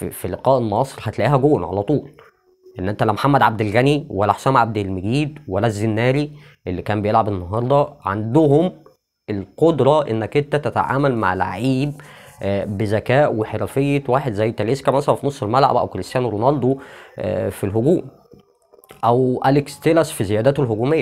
في, في لقاء النصر هتلاقيها جون على طول ان انت لا محمد عبد الغني ولا حسام عبد المجيد ولا الزناري اللي كان بيلعب النهارده عندهم القدره انك انت تتعامل مع لعيب آه، بذكاء وحرفيه واحد زي تاليسكا مثلا في نص الملعب او كريستيانو رونالدو آه، في الهجوم او اليكس تيلاس في زياداته الهجوميه